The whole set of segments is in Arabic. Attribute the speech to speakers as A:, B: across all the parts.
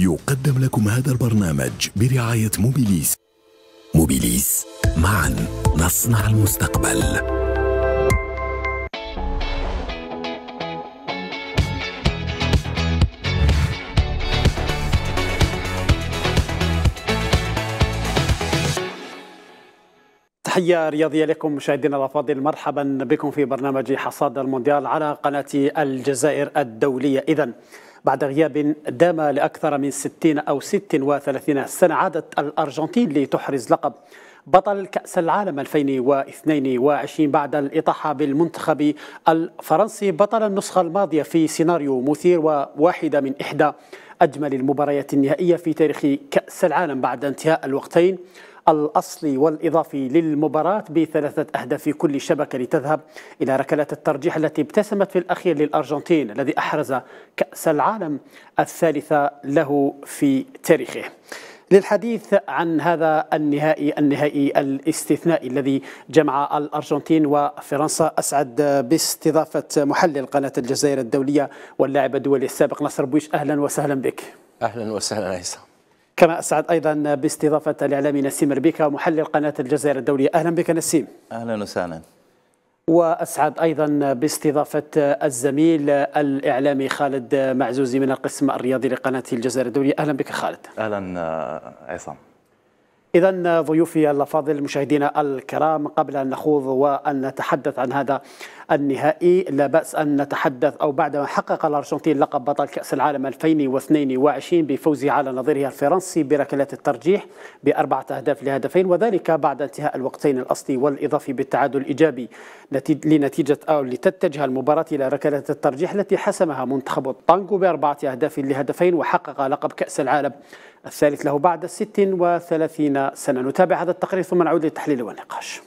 A: يقدم لكم هذا البرنامج برعاية موبيليس موبيليس
B: معا نصنع المستقبل
A: تحية رياضية لكم مشاهدينا الأفاضل مرحبا بكم في برنامج حصاد المونديال على قناة الجزائر الدولية إذا بعد غياب دام لأكثر من 60 أو 36 سنة عادت الأرجنتين لتحرز لقب بطل كأس العالم 2022 بعد الإطاحة بالمنتخب الفرنسي بطل النسخة الماضية في سيناريو مثير وواحدة من إحدى أجمل المباريات النهائية في تاريخ كأس العالم بعد انتهاء الوقتين الأصلي والإضافي للمباراة بثلاثة أهداف في كل شبكة لتذهب إلى ركلات الترجيح التي ابتسمت في الأخير للأرجنتين الذي أحرز كأس العالم الثالثة له في تاريخه للحديث عن هذا النهائي النهائي الاستثنائي الذي جمع الارجنتين وفرنسا اسعد باستضافه محلل قناه الجزائر الدوليه واللاعب الدولي السابق نصر بويش اهلا وسهلا بك. اهلا وسهلا عيسى. كما اسعد ايضا باستضافه الاعلامي نسيم ربيكه محلل قناه الجزائر الدوليه اهلا بك نسيم
C: اهلا وسهلا
A: واسعد ايضا باستضافه الزميل الاعلامي خالد معزوزي من القسم الرياضي لقناه الجزائر الدوليه اهلا بك خالد اهلا عصام إذا ضيوفي الأفاضل المشاهدين الكرام قبل أن نخوض وأن نتحدث عن هذا النهائي لا بأس أن نتحدث أو بعدما حقق الأرجنتين لقب بطل كأس العالم 2022 بفوزه على نظيره الفرنسي بركلات الترجيح بأربعة أهداف لهدفين وذلك بعد انتهاء الوقتين الأصلي والإضافي بالتعادل الإيجابي لنتيجة أو لتتجه المباراة إلى ركلات الترجيح التي حسمها منتخب الطانجو بأربعة أهداف لهدفين وحقق لقب كأس العالم الثالث له بعد 36 سنة نتابع هذا التقرير ثم نعود للتحليل والنقاش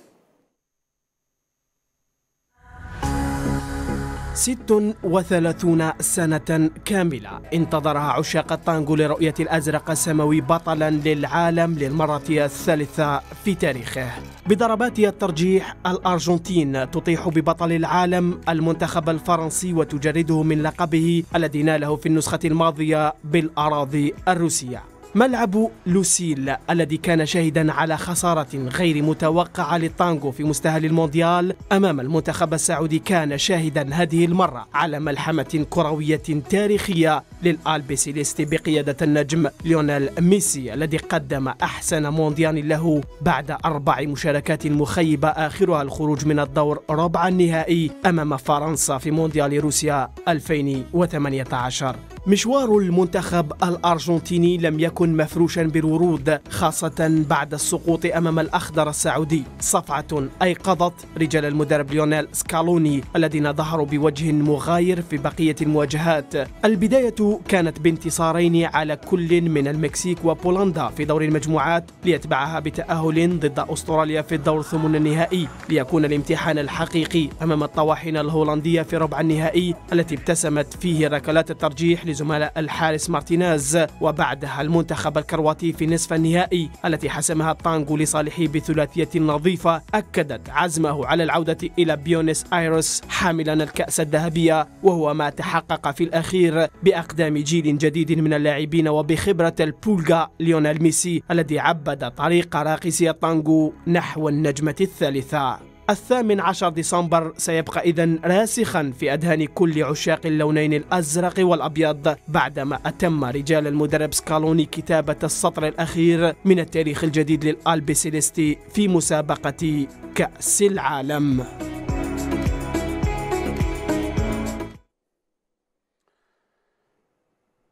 D: 36 سنة كاملة انتظرها عشاق التانغو لرؤية الأزرق السماوي بطلا للعالم للمرة الثالثة في تاريخه بضربات الترجيح الأرجنتين تطيح ببطل العالم المنتخب الفرنسي وتجرده من لقبه الذي ناله في النسخة الماضية بالأراضي الروسية ملعب لوسيل الذي كان شاهدا على خسارة غير متوقعة للتانغو في مستهل المونديال أمام المنتخب السعودي كان شاهدا هذه المرة على ملحمة كروية تاريخية للألبي سيليستي بقيادة النجم ليونيل ميسي الذي قدم أحسن مونديال له بعد أربع مشاركات مخيبة آخرها الخروج من الدور ربع النهائي أمام فرنسا في مونديال روسيا 2018 مشوار المنتخب الارجنتيني لم يكن مفروشا بالورود خاصه بعد السقوط امام الاخضر السعودي صفعه ايقظت رجال المدرب ليونيل سكالوني الذين ظهروا بوجه مغاير في بقيه المواجهات البدايه كانت بانتصارين على كل من المكسيك وبولندا في دور المجموعات ليتبعها بتاهل ضد استراليا في الدور ثمن النهائي ليكون الامتحان الحقيقي امام الطواحين الهولنديه في ربع النهائي التي ابتسمت فيه ركلات الترجيح لزملاء الحارس مارتينيز وبعدها المنتخب الكرواتي في نصف النهائي التي حسمها التانغو لصالحه بثلاثية نظيفة أكدت عزمه على العودة إلى بيونس آيرس حاملا الكأس الذهبية وهو ما تحقق في الأخير بأقدام جيل جديد من اللاعبين وبخبرة البولغا ليونيل ميسي الذي عبد طريق راقصي التانغو نحو النجمة الثالثة الثامن عشر ديسمبر سيبقى إذا راسخا في أذهان كل عشاق اللونين الأزرق والأبيض بعدما أتم رجال المدرب سكالوني كتابة السطر الأخير من التاريخ الجديد للألبي سيليستي في مسابقة كأس العالم.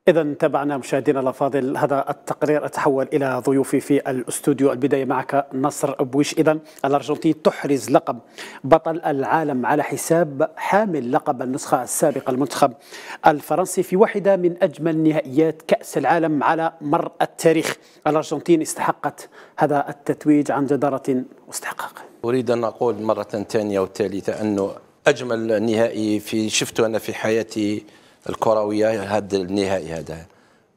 D: إذا تابعنا مشاهدينا
A: الأفاضل هذا التقرير أتحول إلى ضيوفي في الأستوديو البداية معك نصر بويش إذا الأرجنتين تحرز لقب بطل العالم على حساب حامل لقب النسخة السابقة المنتخب الفرنسي في واحدة من أجمل نهائيات كأس العالم على مر التاريخ الأرجنتين استحقت هذا التتويج عن جدارة واستحقاق
B: أريد أن أقول مرة ثانية وثالثة أنه أجمل نهائي في شفته أنا في حياتي الكرويه هذا النهائي هذا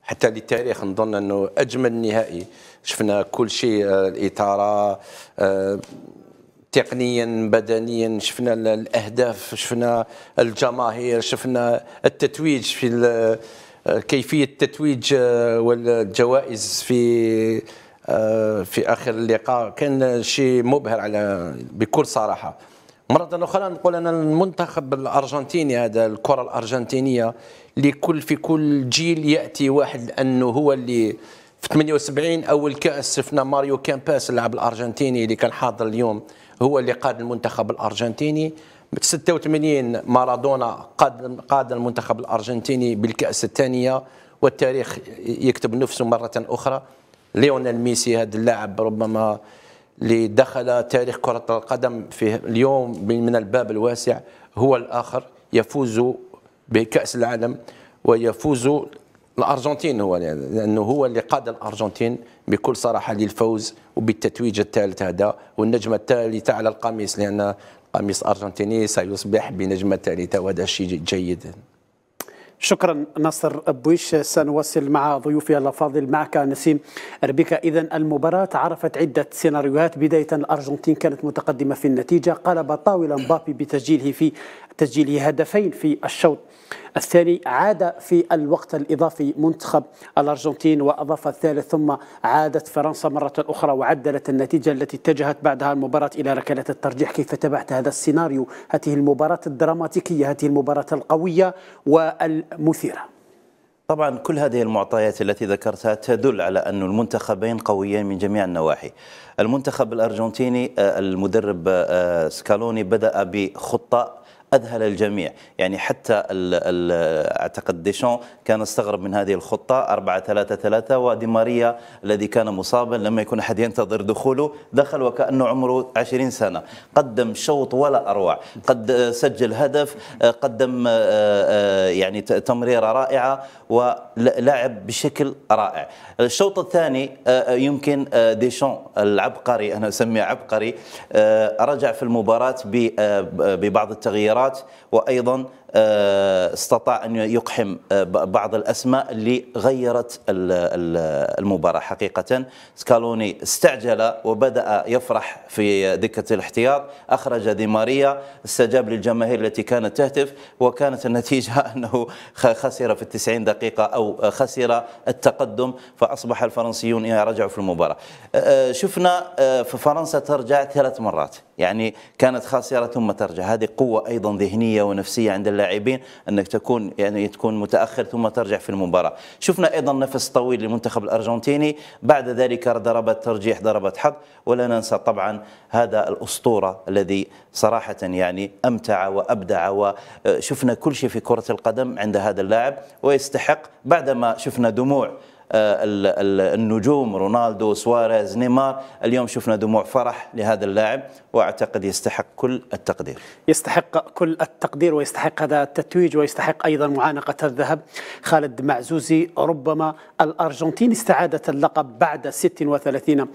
B: حتى للتاريخ نظن انه اجمل نهائي شفنا كل شيء آه، الاثاره آه، تقنيا بدنيا شفنا الاهداف شفنا الجماهير شفنا التتويج في آه، كيفيه التتويج والجوائز في في اخر اللقاء كان شيء مبهر على بكل صراحه مرة أخرى نقول أن المنتخب الأرجنتيني هذا الكرة الأرجنتينية لكل في كل جيل يأتي واحد أنه هو اللي في 78 أول كأس شفنا ماريو كامباس اللاعب الأرجنتيني اللي كان حاضر اليوم هو اللي قاد المنتخب الأرجنتيني 86 مارادونا قاد قاد المنتخب الأرجنتيني بالكأس الثانية والتاريخ يكتب نفسه مرة أخرى ليونيل ميسي هذا اللاعب ربما اللي دخل تاريخ كرة القدم في اليوم من الباب الواسع هو الآخر يفوز بكأس العالم ويفوز الأرجنتين هو لأنه هو اللي قاد الأرجنتين بكل صراحة للفوز وبالتتويج الثالث هذا والنجمة الثالثة على القميص لأن قميص أرجنتيني سيصبح بنجمة ثالثة وهذا شيء جيد
A: شكرا نصر بويش سنواصل مع ضيوفي الافاضل معك نسيم ربيكا اذا المباراه عرفت عده سيناريوهات بدايه الارجنتين كانت متقدمه في النتيجه قلب طاوله مبابي بتسجيله في تسجيل هدفين في الشوط الثاني عاد في الوقت الإضافي منتخب الأرجنتين وأضاف الثالث ثم عادت فرنسا مرة أخرى وعدلت النتيجة التي اتجهت بعدها المباراة إلى ركلة الترجيح كيف تابعت هذا السيناريو هذه المباراة الدراماتيكية هذه المباراة القوية والمثيرة
C: طبعا كل هذه المعطيات التي ذكرتها تدل على أن المنتخبين قويين من جميع النواحي المنتخب الأرجنتيني آه، المدرب آه، سكالوني بدأ بخطة اذهل الجميع يعني حتى الـ الـ اعتقد ديشون كان استغرب من هذه الخطه 4 3 3 ودي ماريا الذي كان مصابا لما يكون احد ينتظر دخوله دخل وكانه عمره 20 سنه قدم شوط ولا اروع قد سجل هدف قدم آه، آه، يعني تمريره رائعه ولعب بشكل رائع الشوط الثاني آه، يمكن ديشون العبقري انا اسميه عبقري رجع في المباراه ببعض التغييرات الخيرات وأيضا آه، استطاع أن يقحم آه، بعض الأسماء اللي غيرت المباراة حقيقة سكالوني استعجل وبدأ يفرح في دكة الاحتياط أخرج دي ماريا استجاب للجماهير التي كانت تهتف وكانت النتيجة أنه خسر في التسعين دقيقة أو خسر التقدم فأصبح الفرنسيون يرجعوا في المباراة آه، شفنا في فرنسا ترجع ثلاث مرات يعني كانت خاسرة ثم ترجع هذه قوة أيضا ذهنية ونفسية عند اللاعبين اللاعبين انك تكون يعني تكون متاخر ثم ترجع في المباراه شفنا ايضا نفس طويل للمنتخب الارجنتيني بعد ذلك ضربت ترجيح ضربه حظ ولا ننسى طبعا هذا الاسطوره الذي صراحه يعني امتع وابدع وشفنا كل شيء في كره القدم عند هذا اللاعب ويستحق بعدما شفنا دموع آه، النجوم رونالدو سواريز نيمار اليوم شفنا دموع فرح لهذا
A: اللاعب واعتقد يستحق كل التقدير يستحق كل التقدير ويستحق هذا التتويج ويستحق ايضا معانقه الذهب خالد معزوزي ربما الارجنتين استعادت اللقب بعد 36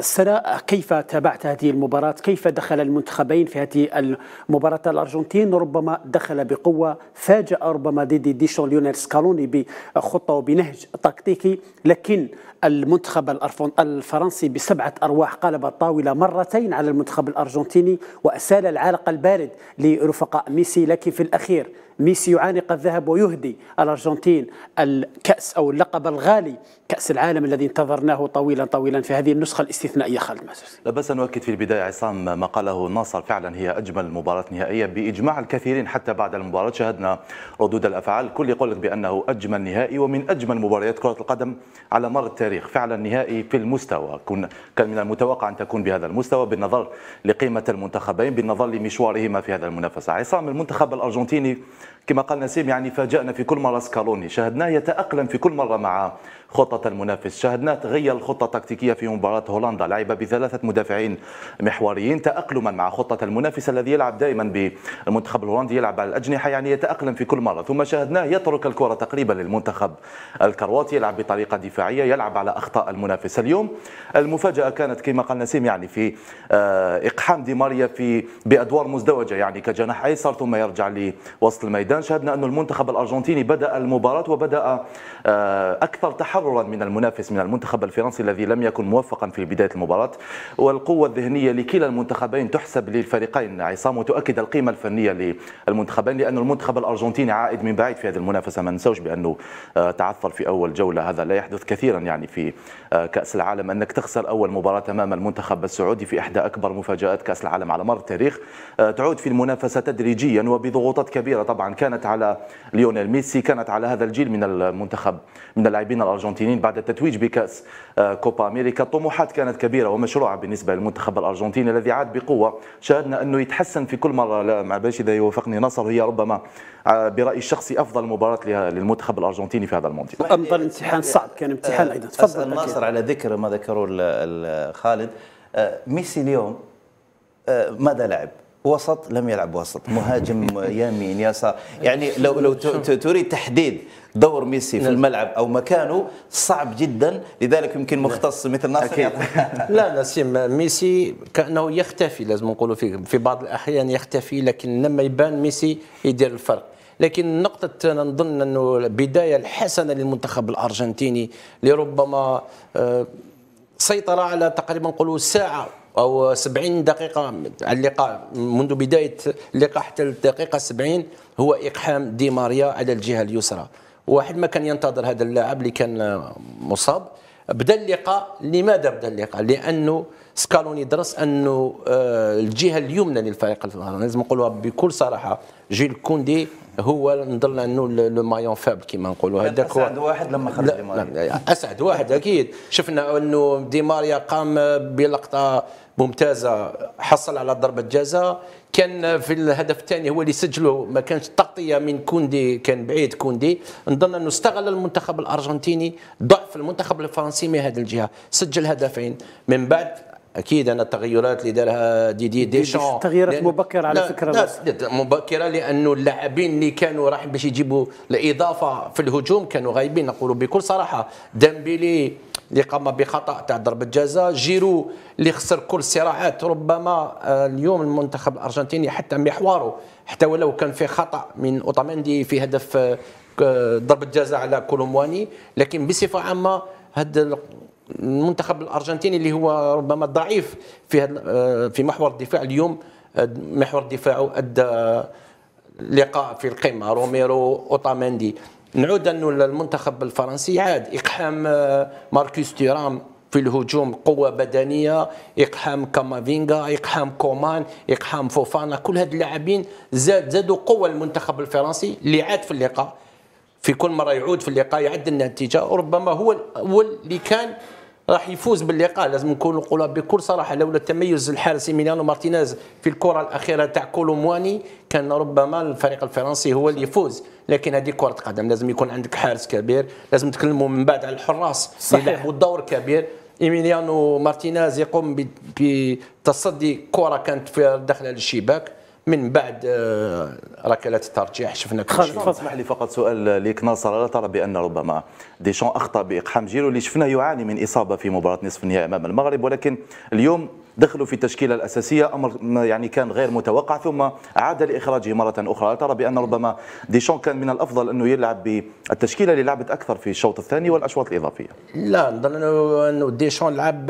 A: سنه كيف تابعت هذه المباراه كيف دخل المنتخبين في هذه المباراه الارجنتين ربما دخل بقوه فاجأ ربما ديدي ديشون ليونيل سكالوني بخطه وبنهج تكتيكي الأمريكي لكن المنتخب الفرنسي بسبعة أرواح قلب الطاولة مرتين على المنتخب الأرجنتيني وأسال العالق البارد لرفقاء ميسي لكن في الأخير ميسي يعانق الذهب ويهدي الأرجنتين الكأس أو اللقب الغالي كأس العالم الذي انتظرناه طويلا طويلا في هذه النسخة الاستثنائية خالد مازس لا بأس نؤكد في
E: البداية عصام ما قاله ناصر فعلا هي أجمل مباراة نهائية بإجماع الكثيرين حتى بعد المباراة شاهدنا ردود الأفعال كل يقول بأنه أجمل نهائي ومن أجمل مباريات كرة القدم على مر التاريخ التاريخ فعلا نهائي في المستوى كان من المتوقع أن تكون بهذا المستوى بالنظر لقيمة المنتخبين بالنظر لمشوارهما في هذا المنافسة عصام المنتخب الأرجنتيني كما قال نسيم يعني فاجأنا في كل مرة سكالوني شاهدناه يتأقلم في كل مرة مع خطة المنافس شاهدنا تغير الخطة التكتيكية في مباراة هولندا لعب بثلاثة مدافعين محوريين تأقلما مع خطة المنافس الذي يلعب دائما بالمنتخب الهولندي يلعب على الأجنحة يعني يتأقلم في كل مرة ثم شاهدناه يترك الكرة تقريبا للمنتخب الكرواتي يلعب بطريقة دفاعية يلعب على أخطاء المنافس اليوم المفاجأة كانت كما قال نسيم يعني في آه، إقحام دي ماريا في بأدوار مزدوجة يعني كجناح أيسر ثم يرجع لوسط الميدان شاهدنا أن المنتخب الأرجنتيني بدأ المباراة وبدأ آه، أكثر تحول تحررا من المنافس من المنتخب الفرنسي الذي لم يكن موفقا في بداية المباراة والقوة الذهنية لكلا المنتخبين تحسب للفريقين عصام وتؤكد القيمة الفنية للمنتخبين لأن المنتخب الأرجنتيني عائد من بعيد في هذه المنافسة ما ننسوش بأنه آه، تعثر في أول جولة هذا لا يحدث كثيرا يعني في آه، كأس العالم أنك تخسر أول مباراة أمام المنتخب السعودي في إحدى أكبر مفاجآت كأس العالم على مر التاريخ آه، تعود في المنافسة تدريجيا وبضغوطات كبيرة طبعا كانت على ليونيل ميسي كانت على هذا الجيل من المنتخب من اللاعبين الارجنتيني الأرجنتينيين بعد التتويج بكأس آه، كوبا أمريكا الطموحات كانت كبيرة ومشروعة بالنسبة للمنتخب الأرجنتيني الذي عاد بقوة شاهدنا أنه يتحسن في كل مرة لا مع باش إذا يوافقني نصر هي ربما آه، برأيي الشخصي أفضل مباراة للمنتخب الأرجنتيني في هذا المونديال
A: طيب، افضل امتحان صعب كان
C: امتحان أيضا تفضل ناصر على ذكر ما ذكره خالد آه، ميسي اليوم ماذا لعب؟ وسط لم يلعب وسط مهاجم يمين يسار يعني لو لو تريد تحديد دور ميسي في نعم. الملعب او مكانه صعب
B: جدا لذلك يمكن نعم. مختص مثل ناصر لا نسيم ميسي كانه يختفي لازم نقولوا في في بعض الاحيان يختفي لكن لما يبان ميسي يدير الفرق لكن نقطة نظن أنه البداية الحسنة للمنتخب الأرجنتيني لربما آه، سيطر على تقريبا نقولوا ساعة او 70 دقيقه على اللقاء منذ بدايه اللقاء حتى الدقيقه 70 هو اقحام دي ماريا على الجهه اليسرى واحد ما كان ينتظر هذا اللاعب اللي كان مصاب بدا اللقاء لماذا بدا اللقاء لانه سكالوني درس انه آه، الجهه اليمنى للفريق لازم نقولها بكل صراحه جيل كوندي هو نظن انه لو مايون فابل كيما نقولوا يعني هذاك اسعد واحد لما خرج ديماريا يعني اسعد واحد اكيد شفنا انه ديماريا قام بلقطه ممتازه حصل على ضربه جزاء كان في الهدف الثاني هو اللي سجله ما كانش تغطيه من كوندي كان بعيد كوندي نظن انه استغل المنتخب الارجنتيني ضعف المنتخب الفرنسي من هذه الجهه سجل هدفين من بعد اكيد انا التغيرات اللي دارها ديدي ديشان تغييرات مبكره على فكره لا بس. مبكره لانه اللاعبين اللي كانوا راح باش يجيبوا الاضافه في الهجوم كانوا غايبين نقولوا بكل صراحه دامبيلي اللي قام بخطا تاع ضربه جزاء جيرو اللي خسر كل الصراعات ربما آه، اليوم المنتخب الارجنتيني حتى محواره حتى ولو كان في خطا من اوتامندي في هدف آه، ضربه جزاء على كولومواني لكن بصفه عامه هذا المنتخب الارجنتيني اللي هو ربما ضعيف في آه، في محور الدفاع اليوم محور دفاعه ادى لقاء في القمه روميرو اوتاماندي نعود انه المنتخب الفرنسي عاد اقحام آه، ماركوس تيرام في الهجوم قوة بدنية إقحام كامافينغا إقحام كومان إقحام فوفانا كل هاد اللاعبين زاد زادوا قوة المنتخب الفرنسي اللي عاد في اللقاء في كل مرة يعود في اللقاء يعد النتيجة وربما هو الأول اللي كان راح يفوز باللقاء لازم نكون نقولها بكل صراحه لولا تميز الحارس ايميليانو مارتينيز في الكره الاخيره تاع كولومواني كان ربما الفريق الفرنسي هو اللي يفوز لكن هذه كره قدم لازم يكون عندك حارس كبير لازم تكلموا من بعد على الحراس اللي لعبوا دور كبير ايميليانو مارتينيز يقوم بتصدي كره كانت في داخل الشباك من بعد آه، ركلات الترجيح
E: شفنا كل شيء اسمح لي فقط سؤال ليك ناصر الا ترى بان ربما ديشون اخطا باقحام جيرو اللي شفناه يعاني من اصابه في مباراه نصف النهائي امام المغرب ولكن اليوم دخلوا في التشكيله الاساسيه امر يعني كان غير متوقع ثم عاد لاخراجه مره اخرى ترى بان ربما ديشون كان من الافضل انه يلعب بالتشكيله اللي لعبت اكثر في الشوط الثاني والاشواط الاضافيه
B: لا نظن انه ديشون لعب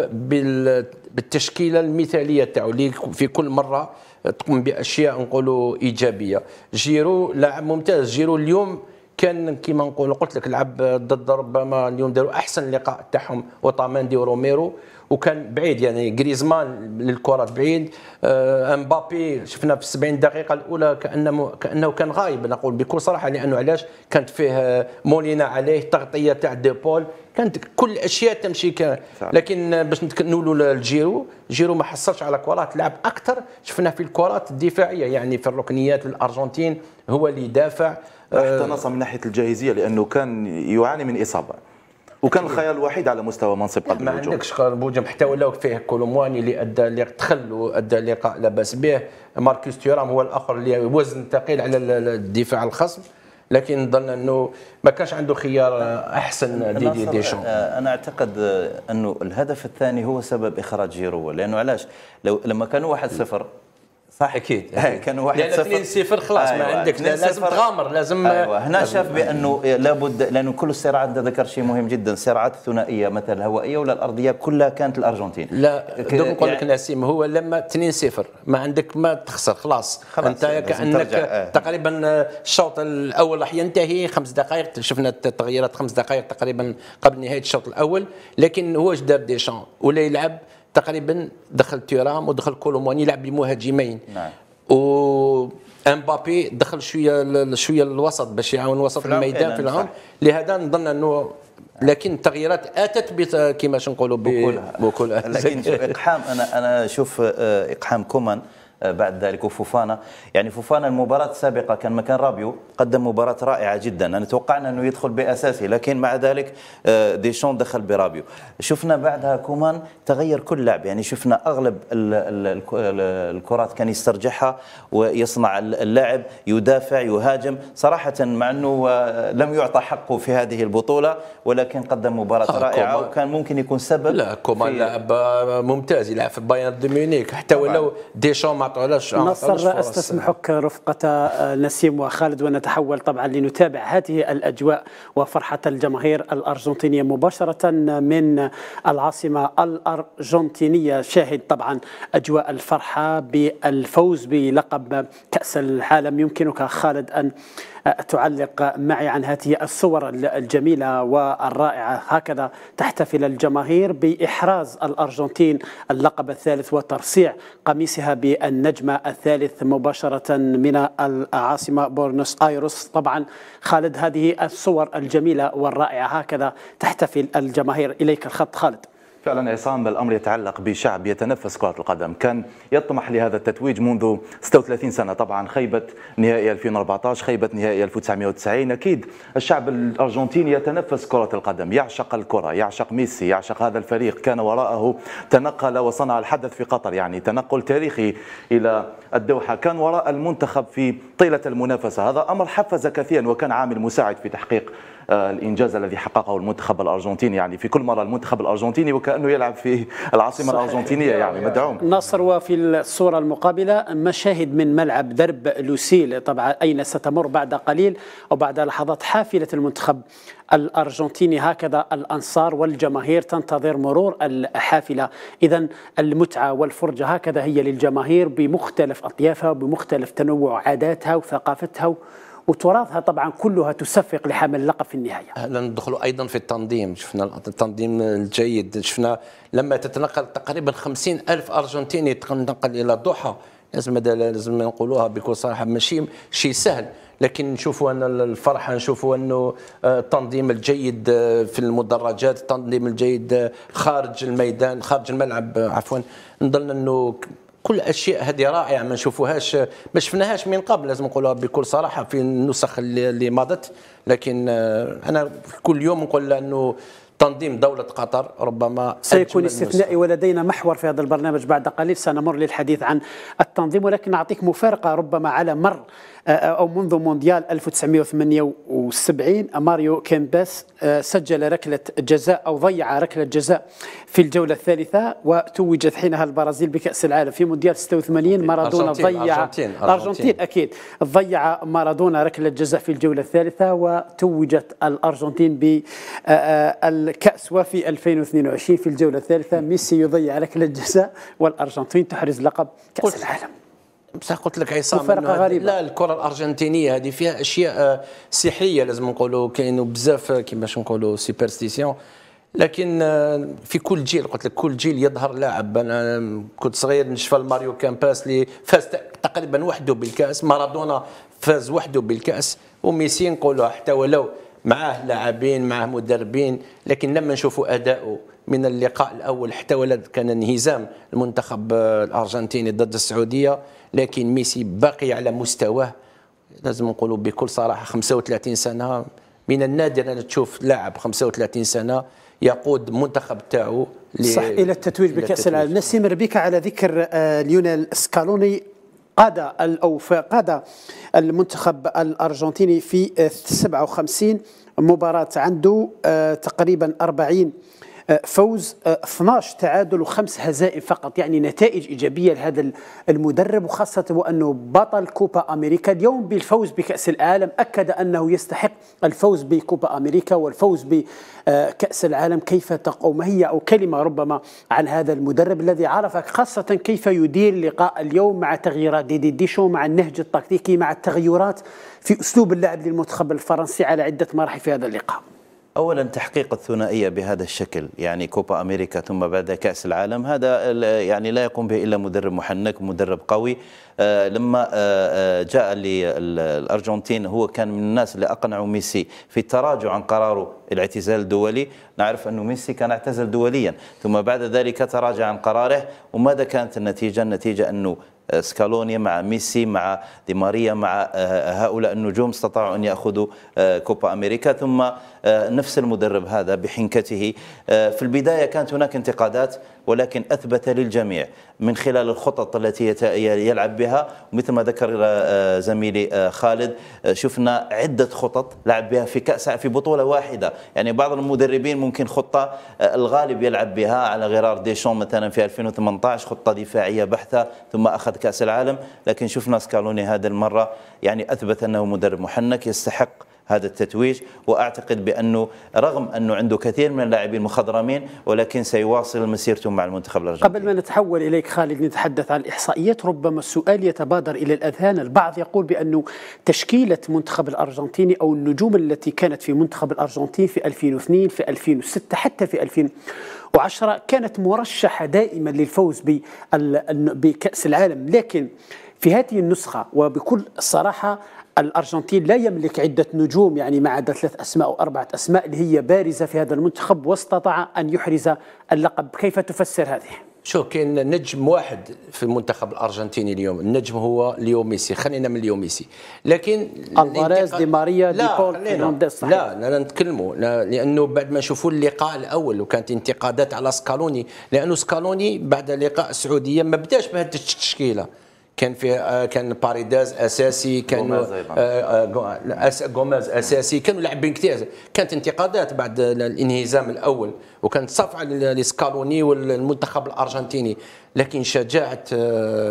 B: بالتشكيله المثاليه تاعو اللي في كل مره تقوم باشياء نقولوا ايجابيه جيرو لاعب ممتاز جيرو اليوم كان كما نقول قلت لك لعب ضد ربما اليوم داروا احسن لقاء تاعهم وطاماندي وروميرو وكان بعيد يعني جريزمان للكره بعيد امبابي آه، شفنا في 70 دقيقه الاولى كانه كانه كان غايب نقول بكل صراحه لانه علاش كانت فيه آه، مولينا عليه التغطيه تاع ديبول كانت كل الاشياء تمشي كان لكن آه، باش نولوا للجيرو جيرو ما حصلش على كرات لعب اكثر شفنا في الكرات الدفاعيه يعني في الركنيات الارجنتين هو اللي دافع حتى نص من ناحيه الجاهزيه لانه كان يعاني من اصابه وكان الخيار
E: الوحيد على مستوى منصب قلب ما عندكش
B: بوجم حتى ولاو فيه كولومواني اللي ادى اللي دخل وادى لقاء لا باس به ماركوس تيرام هو الاخر اللي وزن ثقيل على الدفاع الخصم لكن ظن انه ما كانش عنده خيار احسن دي دي, دي شون. آه،
C: انا اعتقد انه الهدف الثاني هو سبب اخراج جيرو لانه علاش لو لما كانوا 1-0 صح اكيد إيه، كان واحد لان 2 صفر خلاص أيوة. ما عندك لازم تغامر لازم أيوة. هنا لازم شاف بانه لابد لانه كل الصراعات انت ذكرت شيء مهم جدا الصراعات الثنائيه مثلا الهوائيه ولا الارضيه كلها كانت الارجنتين لا دوك نقول لك نسيم يعني هو لما
B: 2 0 ما عندك ما تخسر خلاص, خلاص. انت كانك آه. تقريبا الشوط الاول راح ينتهي خمس دقائق شفنا التغييرات خمس دقائق تقريبا قبل نهايه الشوط الاول لكن هو اش دار ديشان ولا يلعب تقريبا دخل تيرام ودخل كولوموني يلعب بمهاجمين نعم امبابي دخل شويه شويه للوسط باش يعاون وسط الميدان إيه، في العام لهذا نظن انه لكن التغييرات اتت كما شنقولوا بكل بكل لكن اقحام انا
C: انا شوف آه، اقحام كومان آه، بعد ذلك وفوفانا يعني فوفانا المباراة السابقة كان مكان رابيو قدم مباراة رائعة جدا أنا توقعنا أنه يدخل بأساسي لكن مع ذلك آه، ديشون دخل برابيو شفنا بعدها كومان تغير كل لعب يعني شفنا أغلب الكرات كان يسترجعها ويصنع اللاعب يدافع يهاجم صراحة مع أنه آه، لم يعطى حقه في هذه البطولة ولكن قدم مباراة آه
B: رائعة كومان. وكان ممكن يكون سبب لا كومان لاعب ممتاز يلعب في بايرن ميونيك حتى ولو ديشون ما عطولاش نصر استسمحك
A: رفقة آه، نسيم وخالد ونتحول طبعا لنتابع هذه الأجواء وفرحة الجماهير الأرجنتينية مباشرة من العاصمة الأرجنتينية شاهد طبعا أجواء الفرحة بالفوز بلقب كأس العالم يمكنك خالد أن تعلق معي عن هذه الصور الجميلة والرائعة هكذا تحتفل الجماهير بإحراز الأرجنتين اللقب الثالث وترصيع قميصها بالنجمة الثالث مباشرة من العاصمة بورنوس آيروس طبعا خالد هذه الصور الجميلة والرائعة هكذا تحتفل الجماهير إليك الخط خالد فعلا عصام الامر يتعلق بشعب يتنفس كره القدم كان
E: يطمح لهذا التتويج منذ 36 سنه طبعا خيبه نهائي 2014 خيبه نهائي 1990 اكيد الشعب الارجنتيني يتنفس كره القدم يعشق الكره يعشق ميسي يعشق هذا الفريق كان وراءه تنقل وصنع الحدث في قطر يعني تنقل تاريخي الى الدوحه كان وراء المنتخب في طيله المنافسه هذا امر حفز كثيرا وكان عامل مساعد في تحقيق آه، الانجاز الذي حققه المنتخب الارجنتيني يعني في كل مره المنتخب الارجنتيني وكانه يلعب في العاصمه صحيح. الارجنتينيه يعني مدعوم
A: نصر وفي الصوره المقابله مشاهد من ملعب درب لوسيل طبعا اين ستمر بعد قليل وبعد لحظات حافله المنتخب الارجنتيني هكذا الانصار والجماهير تنتظر مرور الحافله اذا المتعه والفرجه هكذا هي للجماهير بمختلف اطيافها وبمختلف تنوع عاداتها وثقافتها وتراثها طبعا كلها تسفق لحمل اللقب في النهايه.
B: هل ندخلوا ايضا في التنظيم، شفنا التنظيم الجيد، شفنا لما تتنقل تقريبا 50 الف ارجنتيني تنقل الى الضحى، لازم لازم نقولوها بكل صراحه ماشي شيء سهل، لكن نشوفوا ان الفرحه نشوفوا انه آه، التنظيم الجيد آه، في المدرجات، التنظيم الجيد آه، خارج الميدان، خارج الملعب عفوا، نظن انه كل اشياء هذه رائعه ما نشوفوهاش ما شفناهاش من قبل لازم نقولها بكل صراحه في النسخ اللي مضت لكن آه، انا كل يوم نقول انه تنظيم دولة قطر ربما سيكون استثنائي
A: ولدينا محور في هذا البرنامج بعد قليل سنمر للحديث عن التنظيم ولكن أعطيك مفارقة ربما على مر آه، آه، أو منذ مونديال 1978 ماريو كيمباس آه، سجل ركلة جزاء أو ضيع ركلة جزاء في الجولة الثالثة وتوجت حينها البرازيل بكأس العالم في مونديال 86 مارادونا ضيع أرجنتين, أرجنتين أكيد ضيع مارادونا ركلة جزاء في الجولة الثالثة وتوجت الأرجنتين بال الكأس وفي 2022 في الجولة الثالثة ميسي يضيع ركلة جزاء والأرجنتين تحرز لقب كأس العالم
B: بصح قلت لك عصام غريبه لا الكره الارجنتينيه هذه فيها اشياء آه، سحريه لازم نقولوا كاينوا بزاف آه، كيفاش نقولوا سوبرستيسيون لكن آه، في كل جيل قلت لك كل جيل يظهر لاعب انا كنت صغير نشفى الماريو كامباس اللي فاز تقريبا وحده بالكاس مارادونا فاز وحده بالكاس وميسي نقولوا حتى ولو معاه لاعبين معاه مدربين لكن لما نشوفوا اداؤه من اللقاء الاول حتى ولد كان انهزام المنتخب الارجنتيني ضد السعوديه لكن ميسي باقي على مستواه لازم نقولوا بكل صراحه 35 سنه من النادر ان تشوف لاعب 35 سنه يقود منتخب تاعو صح الى التتويج بكاس العالم
A: نستمر بك على ذكر آه، ليونيل سكالوني قاد الأوفا قاد المنتخب الأرجنتيني في 57 مباراة عنده آه، تقريبا 40 أه، فوز 12 أه، تعادل وخمس هزائم فقط يعني نتائج إيجابية لهذا المدرب وخاصة وأنه بطل كوبا أمريكا اليوم بالفوز بكأس العالم أكد أنه يستحق الفوز بكوبا أمريكا والفوز بكأس أه، العالم كيف تقوم هي أو كلمة ربما عن هذا المدرب الذي عرف خاصة كيف يدير لقاء اليوم مع تغييرات دي شو مع النهج التكتيكي مع التغيرات في أسلوب اللعب للمنتخب الفرنسي على عدة مراحل في هذا اللقاء
C: اولا تحقيق الثنائيه بهذا الشكل يعني كوبا امريكا ثم بعد كاس العالم هذا يعني لا يقوم به الا مدرب محنك مدرب قوي آه، لما آه، آه، جاء للارجنتين هو كان من الناس اللي اقنعوا ميسي في التراجع عن قراره الاعتزال الدولي نعرف انه ميسي كان اعتزل دوليا ثم بعد ذلك تراجع عن قراره وماذا كانت النتيجة النتيجة أنه سكالوني مع ميسي مع دي ماريا مع هؤلاء النجوم استطاعوا أن يأخذوا كوبا أمريكا ثم آه، نفس المدرب هذا بحنكته آه، في البداية كانت هناك انتقادات ولكن أثبت للجميع من خلال الخطط التي يلعب بها مثل ما ذكر آه، زميلي خالد شفنا عدة خطط لعب بها في كأس في بطولة واحدة يعني بعض المدربين ممكن خطة الغالب يلعب بها على غرار ديشون مثلا في 2018 خطة دفاعية بحتة ثم أخذ كأس العالم لكن شفنا سكالوني هذه المرة يعني أثبت أنه مدرب محنك يستحق هذا التتويج واعتقد بانه رغم انه عنده كثير من اللاعبين مخضرمين ولكن سيواصل مسيرته مع المنتخب الارجنتيني
A: قبل ما نتحول اليك خالد نتحدث عن الاحصائيات ربما السؤال يتبادر الى الاذهان البعض يقول بانه تشكيله منتخب الارجنتيني او النجوم التي كانت في منتخب الارجنتين في 2002 في 2006 حتى في 2010 كانت مرشحه دائما للفوز بكاس العالم لكن في هذه النسخة وبكل صراحة الارجنتين لا يملك عده نجوم يعني ما عدا ثلاث اسماء او اربعه اسماء اللي هي بارزه في هذا المنتخب واستطاع ان يحرز اللقب، كيف تفسر هذه؟
B: شوف كاين نجم واحد في المنتخب الارجنتيني اليوم النجم هو ليو ميسي خلينا من ليو ميسي لكن الفاريز دي ماريا دي بول لا لا نتكلموا لانه بعد ما نشوفوا اللقاء الاول وكانت انتقادات على سكالوني لانه سكالوني بعد لقاء السعوديه ما بداش بهذه التشكيله كان في آه، كان باريداز اساسي كان غوميز آه، آه، اساسي كانوا لاعبين كثير كانت انتقادات بعد الانهزام الاول وكانت صفعه لسكالوني والمنتخب الارجنتيني لكن شجاعه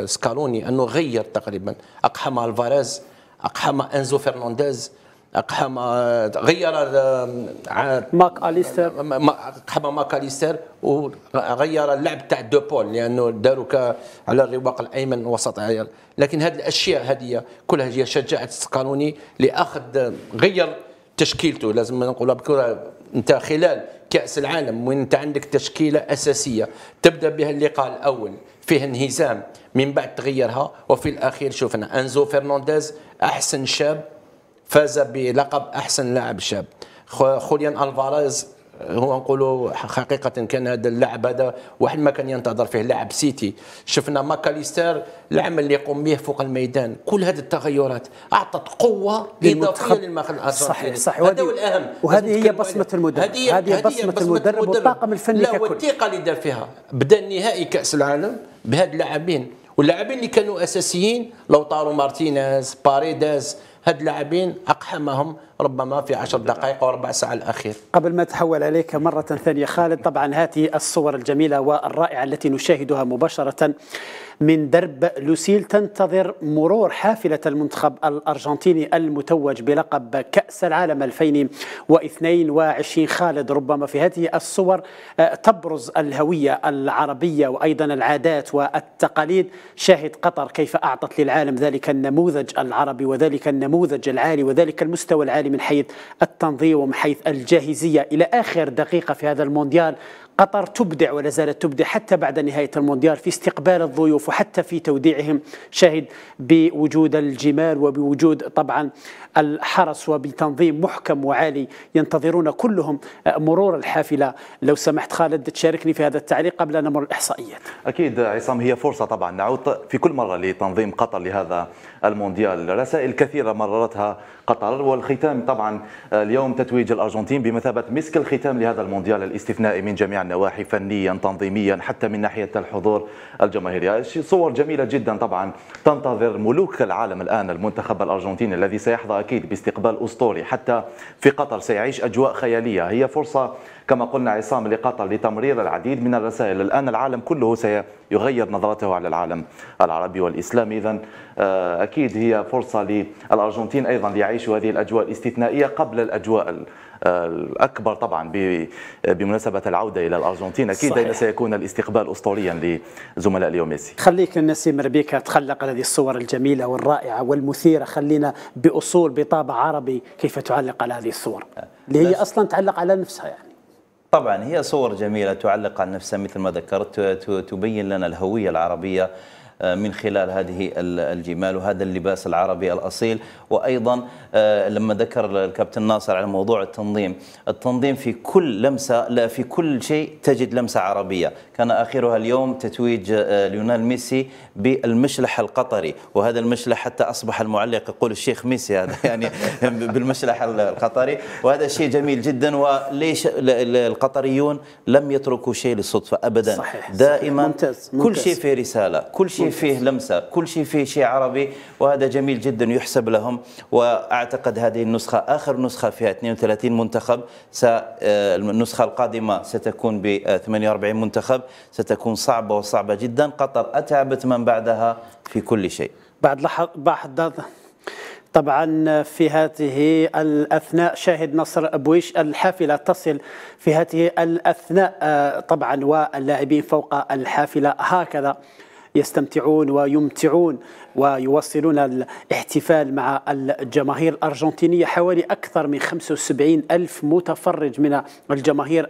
B: سكالوني انه غير تقريبا اقحم الفاريز اقحم انزو فرنانديز اقحم آه، غير آه، آه، ماك اليستر اقحم ماك اليستر وغير اللعب تاع دو بول لانه داروا على الرواق الايمن وسط عيال لكن هذه الاشياء هذه كلها هي شجعت القانوني لاخذ غير تشكيلته لازم نقولها بكره انت خلال كاس العالم وين انت عندك تشكيله اساسيه تبدا بها اللقاء الاول فيه انهزام من بعد تغيرها وفي الاخير شفنا انزو فرنانديز احسن شاب فاز بلقب احسن لاعب شاب خوليان الفاريز هو نقولوا حقيقة كان هذا اللاعب هذا واحد ما كان ينتظر فيه لاعب سيتي شفنا ماكاليستر العمل اللي يقوم به فوق الميدان كل هذه التغيرات أعطت قوة إضافية للمنتخب الاسود آه، صحيح صحيح هذا هو الأهم وهذه هي بصمة المدرب هذه هي بصمة المدرب والطاقم الفني ككل لا والثقة اللي دار فيها بدا نهائي كأس العالم بهاد اللاعبين واللاعبين اللي كانوا أساسيين لو طاروا مارتينيز باريداز هاد اللاعبين اقحمهم ربما في عشر دقائق أو ربع ساعة الأخير
A: قبل ما أتحول عليك مرة ثانية خالد طبعا هذه الصور الجميلة والرائعة التي نشاهدها مباشرة من درب لوسيل تنتظر مرور حافلة المنتخب الأرجنتيني المتوج بلقب كأس العالم 2022 خالد ربما في هذه الصور آه، تبرز الهوية العربية وأيضا العادات والتقاليد شاهد قطر كيف أعطت للعالم ذلك النموذج العربي وذلك النموذج العالي وذلك المستوى العالي من حيث التنظيم ومن حيث الجاهزية إلى آخر دقيقة في هذا المونديال قطر تبدع ولا زالت تبدع حتى بعد نهاية المونديال في استقبال الضيوف وحتى في توديعهم شاهد بوجود الجمال وبوجود طبعا الحرس وبتنظيم محكم وعالي ينتظرون كلهم مرور الحافلة لو سمحت خالد تشاركني في هذا التعليق قبل أن نمر الإحصائيات أكيد عصام هي فرصة طبعا نعود في
E: كل مرة لتنظيم قطر لهذا المونديال رسائل كثيرة مررتها قطر والختام طبعا اليوم تتويج الأرجنتين بمثابة مسك الختام لهذا المونديال الاستثنائي من جميع النواحي فنيا تنظيميا حتى من ناحية الحضور الجماهيري صور جميلة جدا طبعا تنتظر ملوك العالم الآن المنتخب الأرجنتيني الذي سيحظى أكيد باستقبال أسطوري حتى في قطر سيعيش أجواء خيالية هي فرصة كما قلنا عصام لقطر لتمرير العديد من الرسائل الآن العالم كله سيغير نظرته على العالم العربي والإسلامي إذا آه، أكيد هي فرصة للأرجنتين أيضا ليعيشوا هذه الأجواء الاستثنائية قبل الأجواء الأكبر طبعا بمناسبة العودة إلى الأرجنتين أكيد صحيح. سيكون الاستقبال أسطوريا لزملاء ليو ميسي
A: خليك نسيم ربيكا تخلق هذه الصور الجميلة والرائعة والمثيرة خلينا بأصول بطابع عربي كيف تعلق على هذه الصور اللي هي أصلا تعلق على نفسها يعني
C: طبعا هي صور جميلة تعلق على نفسها مثل ما ذكرت تبين لنا الهوية العربية آه، من خلال هذه الجمال وهذا اللباس العربي الأصيل وأيضا آه، لما ذكر الكابتن ناصر على موضوع التنظيم التنظيم في كل لمسة لا في كل شيء تجد لمسة عربية كان آخرها اليوم تتويج آه، ليونال ميسي بالمشلح القطري وهذا المشلح حتى أصبح المعلق يقول الشيخ ميسي هذا يعني بالمشلح القطري وهذا شيء جميل جدا وليش القطريون لم يتركوا شيء للصدفة أبدا صحيح دائما صحيح. ممتاز. ممتاز. كل شيء في رسالة كل شيء فيه لمسه كل شيء فيه شيء عربي وهذا جميل جدا يحسب لهم واعتقد هذه النسخه اخر نسخه فيها 32 منتخب آه، النسخه القادمه ستكون ب 48 آه، منتخب ستكون صعبه وصعبه جدا قطر اتعبت من بعدها في كل شيء
A: بعد لحظه بعد طبعا في هذه الأثناء شاهد نصر أبويش الحافلة تصل في هذه الأثناء آه، طبعا واللاعبين فوق الحافلة هكذا يستمتعون ويمتعون ويواصلون الاحتفال مع الجماهير الأرجنتينية حوالي أكثر من 75 ألف متفرج من الجماهير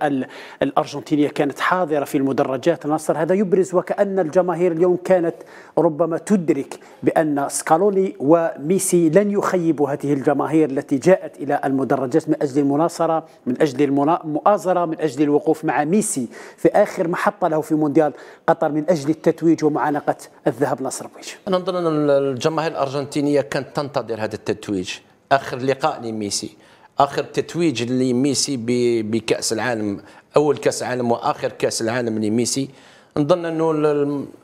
A: الأرجنتينية كانت حاضرة في المدرجات ناصر هذا يبرز وكأن الجماهير اليوم كانت ربما تدرك بأن سكالوني وميسي لن يخيبوا هذه الجماهير التي جاءت إلى المدرجات من أجل المناصرة من أجل المؤازرة من أجل الوقوف مع ميسي في آخر محطة له في مونديال قطر من أجل التتويج ومعانقة الذهب ناصر
B: بويش أنا أن الجماهير الارجنتينيه كانت تنتظر هذا التتويج اخر لقاء لميسي اخر تتويج لميسي بكاس العالم اول كاس عالم واخر كاس العالم لميسي نظن انه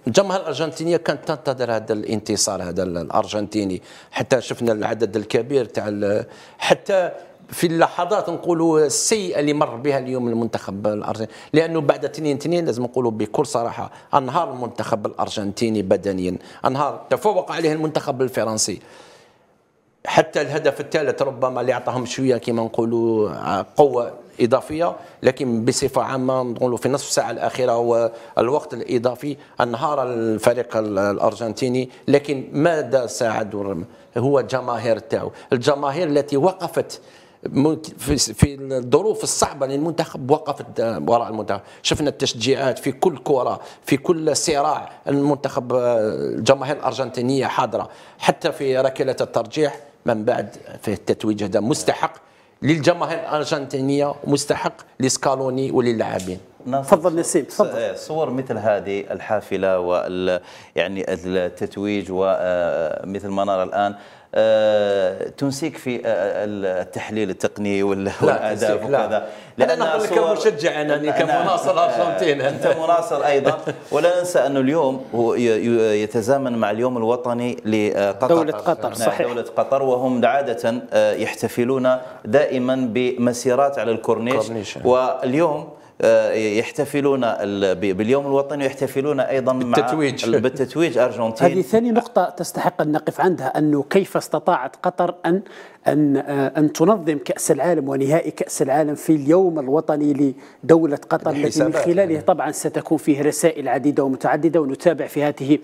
B: الجماهير الارجنتينيه كانت تنتظر هذا الانتصار هذا الارجنتيني حتى شفنا العدد الكبير تاع حتى في اللحظات نقولوا السيئه اللي مر بها اليوم المنتخب الارجنتيني لانه بعد تنين تنين لازم نقولوا بكل صراحه انهار المنتخب الارجنتيني بدنيا انهار تفوق عليه المنتخب الفرنسي حتى الهدف الثالث ربما اللي عطاهم شويه كما نقولوا قوه اضافيه لكن بصفه عامه نقولوا في نصف الساعه الاخيره والوقت الاضافي انهار الفريق الارجنتيني لكن ماذا ساعد هو الجماهير تاعو الجماهير التي وقفت في الظروف الصعبه للمنتخب وقفت آه، وراء المنتخب شفنا التشجيعات في كل كره في كل صراع المنتخب آه، الجماهير الارجنتينيه حاضره حتى في ركله الترجيح من بعد في التتويج هذا مستحق للجماهير الارجنتينيه ومستحق لسكالوني وللاعبين
C: تفضل نسيم تفضل آه، صور مثل هذه الحافله وال يعني التتويج ومثل ما نرى الان آه، تنسيك في آه، آه، التحليل التقني والاهداف وكذا لا انا اقول لك كمشجع انا, كمناصر ارجنتين انت مناصر ايضا ولا ننسى انه اليوم هو يتزامن مع اليوم الوطني لقطر دولة قطر نعم، صحيح دولة قطر وهم عادة يحتفلون دائما بمسيرات على الكورنيش واليوم آه، يحتفلون باليوم الوطني ويحتفلون ايضا بالتتويج مع بالتتويج ارجنتين هذه
A: ثاني نقطه تستحق ان نقف عندها انه كيف استطاعت قطر ان ان آه، ان تنظم كاس العالم ونهائي كاس العالم في اليوم الوطني لدوله قطر التي من يعني. خلاله طبعا ستكون فيه رسائل عديده ومتعدده ونتابع في هذه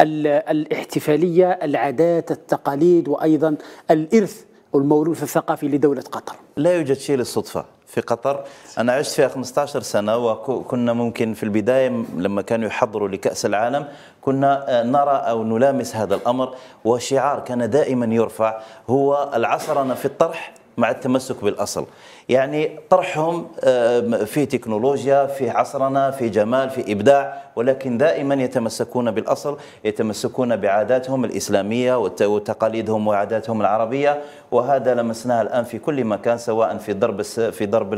A: الاحتفاليه العادات التقاليد وايضا الارث والموروث الثقافي لدولة قطر
C: لا يوجد شيء للصدفة في قطر أنا عشت فيها 15 سنة وكنا ممكن في البداية لما كانوا يحضروا لكأس العالم كنا آه، نرى أو نلامس هذا الأمر وشعار كان دائما يرفع هو العصرنة في الطرح مع التمسك بالأصل يعني طرحهم آه، في تكنولوجيا في عصرنا في جمال في إبداع ولكن دائما يتمسكون بالأصل يتمسكون بعاداتهم الإسلامية وتقاليدهم وعاداتهم العربية وهذا لمسناه الآن في كل مكان سواء في ضرب في ضرب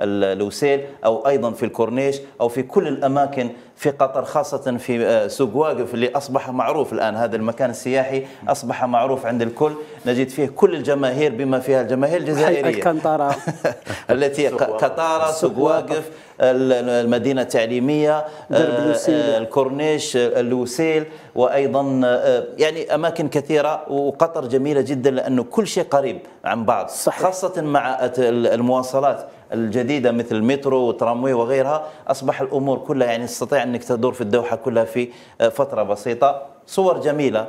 C: الوسيل أو أيضا في الكورنيش أو في كل الأماكن في قطر خاصة في آه، سوق واقف اللي أصبح معروف الآن هذا المكان السياحي أصبح معروف عند الكل نجد فيه كل الجماهير بما فيها الجماهير الجزائرية التي قطاره سوق واقف المدينه التعليميه آه، آه، الكورنيش اللوسيل آه، وايضا يعني اماكن كثيره وقطر جميله جدا لانه كل شيء قريب عن بعض صحيح. خاصه مع المواصلات الجديدة مثل المترو والتراموي وغيرها أصبح الأمور كلها يعني تستطيع أنك تدور في الدوحة كلها في فترة بسيطة صور جميلة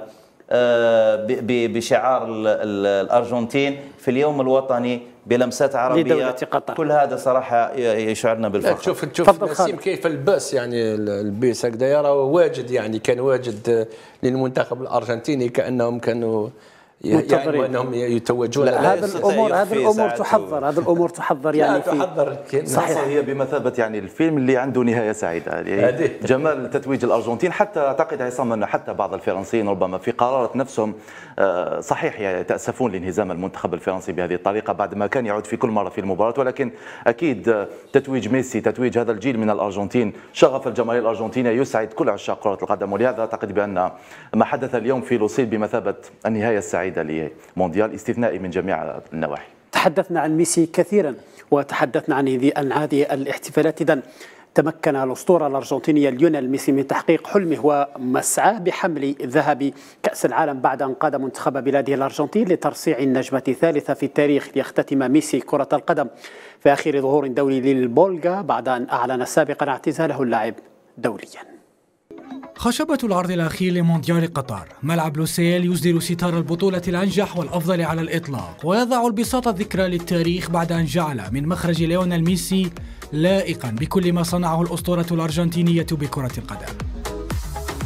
C: بشعار الأرجنتين في اليوم الوطني بلمسات عربيه لدوله قطر كل هذا صراحه يشعرنا بالفخر تشوف تشوف نسيم
B: كيف الباس يعني البيس هكذا راه واجد يعني كان واجد للمنتخب الارجنتيني كانهم كانوا يعني انهم يتوجون هذا الامور هذه الامور
A: تحضر هذه الامور تحضر يعني في تحضر صحيح
B: هي بمثابه يعني الفيلم
E: اللي عنده نهايه سعيده يعني جمال تتويج الارجنتين حتى اعتقد عصام ان حتى بعض الفرنسيين ربما في قرارة نفسهم آه، صحيح يتاسفون لانهزام المنتخب الفرنسي بهذه الطريقه بعد ما كان يعود في كل مره في المباراه ولكن اكيد آه، تتويج ميسي تتويج هذا الجيل من الارجنتين شغف الجماهير الارجنتينيه يسعد كل عشاق كره القدم ولهذا اعتقد بان ما حدث اليوم في لوسيل بمثابه النهايه السعيده الصعيد لمونديال استثنائي من جميع النواحي
A: تحدثنا عن ميسي كثيرا وتحدثنا عن هذه الاحتفالات إذا تمكن الأسطورة الأرجنتينية ليونيل ميسي من تحقيق حلمه ومسعاه بحمل ذهب كأس العالم بعد أن قاد منتخب بلاده الأرجنتين لترصيع النجمة الثالثة في التاريخ ليختتم ميسي كرة القدم في آخر ظهور دولي للبولغا بعد أن أعلن سابقا اعتزاله اللاعب دوليا
F: خشبة العرض الأخير لمونديال قطر ملعب لوسيل يزدر ستار البطولة الأنجح والأفضل على الإطلاق ويضع البساط الذكرى للتاريخ بعد أن جعل من مخرج ليونيل ميسي لائقا بكل ما صنعه الأسطورة الأرجنتينية بكرة القدم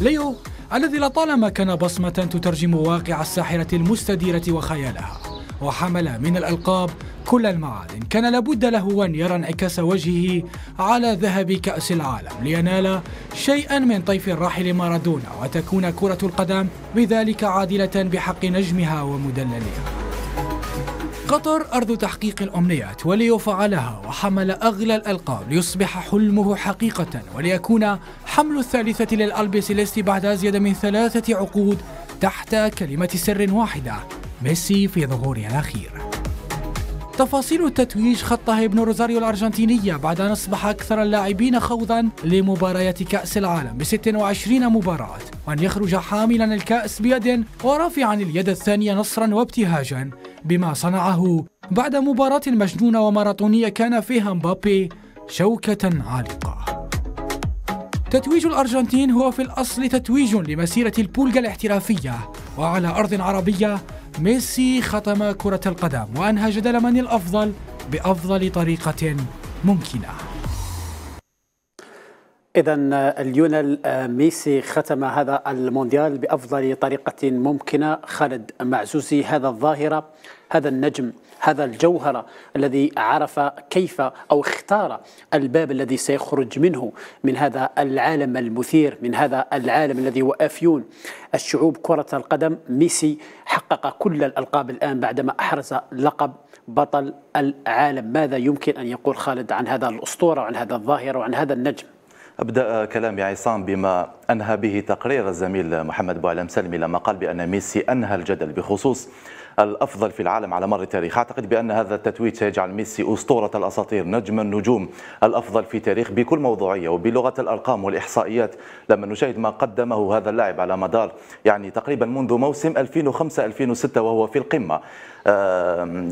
F: ليو الذي لطالما كان بصمة تترجم واقع الساحرة المستديرة وخيالها وحمل من الألقاب كل المعادن كان لابد له أن يرى انعكاس وجهه على ذهب كأس العالم لينال شيئا من طيف الراحل مارادونا وتكون كرة القدم بذلك عادلة بحق نجمها ومدللها قطر أرض تحقيق الأمنيات وليفعلها وحمل أغلى الألقاب ليصبح حلمه حقيقة وليكون حمل الثالثة للألبي سيليستي بعد أزيد من ثلاثة عقود تحت كلمة سر واحدة ميسي في ظهوره الأخير تفاصيل التتويج خطها ابن روزاريو الأرجنتينية بعد أن أصبح أكثر اللاعبين خوضا لمباريات كأس العالم ب 26 مباراة وأن يخرج حاملا الكأس بيد ورافعا اليد الثانية نصرا وابتهاجا بما صنعه بعد مباراة مجنونة وماراطونية كان فيها مبابي شوكة عالقة تتويج الأرجنتين هو في الأصل تتويج لمسيرة البولجا الاحترافية وعلى أرض عربية ميسي ختم كرة القدم وأنهى جدل من الأفضل بأفضل طريقة ممكنة
A: إذا اليونيل ميسي ختم هذا المونديال بأفضل طريقة ممكنة خالد معزوزي هذا الظاهرة هذا النجم هذا الجوهر الذي عرف كيف أو اختار الباب الذي سيخرج منه من هذا العالم المثير من هذا العالم الذي هو أفيون الشعوب كرة القدم ميسي حقق كل الألقاب الآن بعدما أحرز لقب بطل العالم ماذا يمكن أن يقول خالد عن هذا الأسطورة وعن هذا الظاهر وعن هذا النجم
E: أبدأ كلامي عصام بما أنهى به تقرير الزميل محمد بوعلم سلمي لما قال بأن ميسي أنهى الجدل بخصوص الأفضل في العالم على مر التاريخ أعتقد بأن هذا التتويج سيجعل ميسي أسطورة الأساطير نجم النجوم الأفضل في تاريخ بكل موضوعية وبلغة الأرقام والإحصائيات لما نشاهد ما قدمه هذا اللاعب على مدار يعني تقريبا منذ موسم 2005-2006 وهو في القمة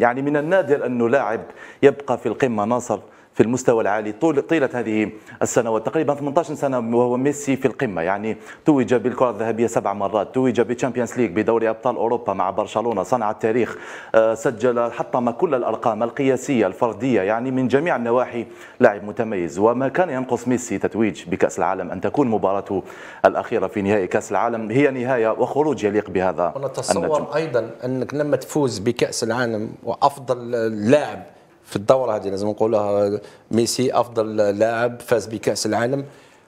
E: يعني من النادر أنه لاعب يبقى في القمة ناصر في المستوى العالي طول طيله هذه السنوات تقريبا 18 سنه وهو ميسي في القمه يعني توج بالكره الذهبيه سبع مرات توج بالشامبيونز ليج بدوري ابطال اوروبا مع برشلونه صنع التاريخ آه، سجل حطم كل الارقام القياسيه الفرديه يعني من جميع النواحي لاعب متميز وما كان ينقص ميسي تتويج بكاس العالم ان تكون مباراته الاخيره في نهائي كاس العالم هي نهايه وخروج يليق بهذا
B: ونتصور النجم. ايضا انك لما تفوز بكاس العالم وافضل لاعب في الدوره هذه لازم نقولها ميسي افضل لاعب فاز بكاس العالم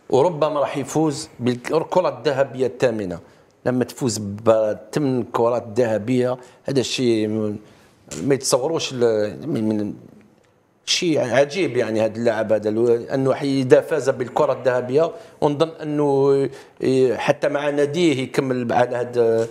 B: وربما راح يفوز بالكره الذهبيه الثامنه لما تفوز بثمان كرات ذهبيه هذا الشيء ما يتصوروش من شيء عجيب يعني هذا اللاعب هذا انه اذا فاز بالكره الذهبيه ونظن انه حتى مع ناديه يكمل على هذا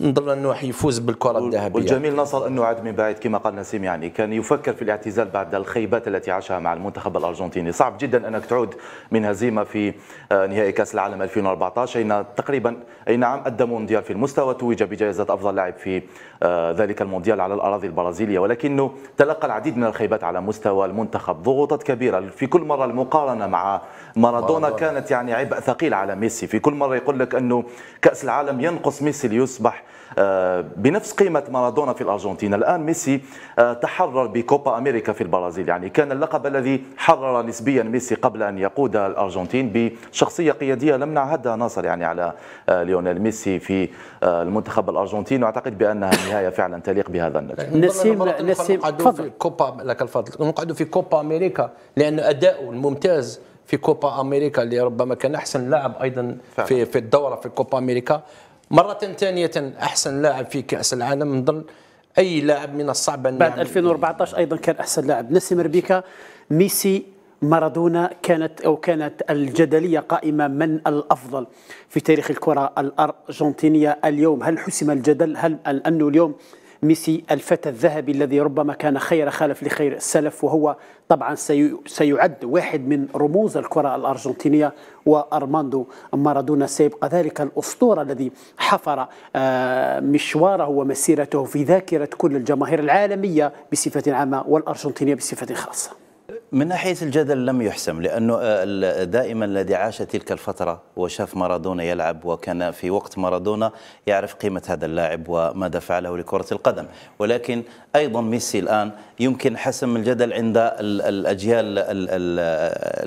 B: نظن انه راح يفوز بالكره الذهبيه والجميل
E: نصر انه عاد من بعيد كما قال نسيم يعني كان يفكر في الاعتزال بعد الخيبات التي عاشها مع المنتخب الارجنتيني صعب جدا انك تعود من هزيمه في آه، نهائي كاس العالم 2014 اين تقريبا اي نعم ادى مونديال في المستوى توج بجائزه افضل لاعب في آه، ذلك المونديال على الاراضي البرازيليه ولكنه تلقى العديد من الخيبات على مستوى المنتخب ضغوطات كبيره في كل مره المقارنه مع مارادونا كانت يعني عبء ثقيل على ميسي في كل مره يقول لك انه كاس العالم ينقص ميسي ليصبح آه، بنفس قيمه مارادونا في الارجنتين الان ميسي آه، تحرر بكوبا امريكا في البرازيل يعني كان اللقب الذي حرر نسبيا ميسي قبل ان يقود الارجنتين بشخصيه قياديه لم نعهدها ناصر يعني على آه، ليونيل ميسي في المنتخب الأرجنتين واعتقد بانها نهايه فعلا تليق بهذا النجم
B: نسيم نسيم تفضل كوبا لك الفضل نقعدوا في كوبا امريكا لان اداؤه الممتاز في كوبا امريكا اللي ربما كان احسن لاعب ايضا فعلا. في في الدوره في كوبا امريكا مرة ثانية أحسن لاعب في كأس العالم نظن أي لاعب من الصعب أن بعد
A: 2014 أيضا كان أحسن لاعب نسمر بك ميسي مارادونا كانت أو كانت الجدلية قائمة من الأفضل في تاريخ الكرة الأرجنتينية اليوم هل حسم الجدل هل أنه اليوم ميسي الفتى الذهبي الذي ربما كان خير خلف لخير السلف وهو طبعا سيعد واحد من رموز الكرة الأرجنتينية وأرماندو مارادونا سيبقى ذلك الأسطورة الذي حفر آه، مشواره ومسيرته في ذاكرة كل الجماهير العالمية بصفة عامة والأرجنتينية بصفة خاصة من ناحية الجدل لم يحسم لأنه
C: آه، دائما الذي عاش تلك الفترة وشاف مارادونا يلعب وكان في وقت مارادونا يعرف قيمة هذا اللاعب وماذا فعله لكرة القدم ولكن أيضا ميسي الآن يمكن حسم الجدل عند الأجيال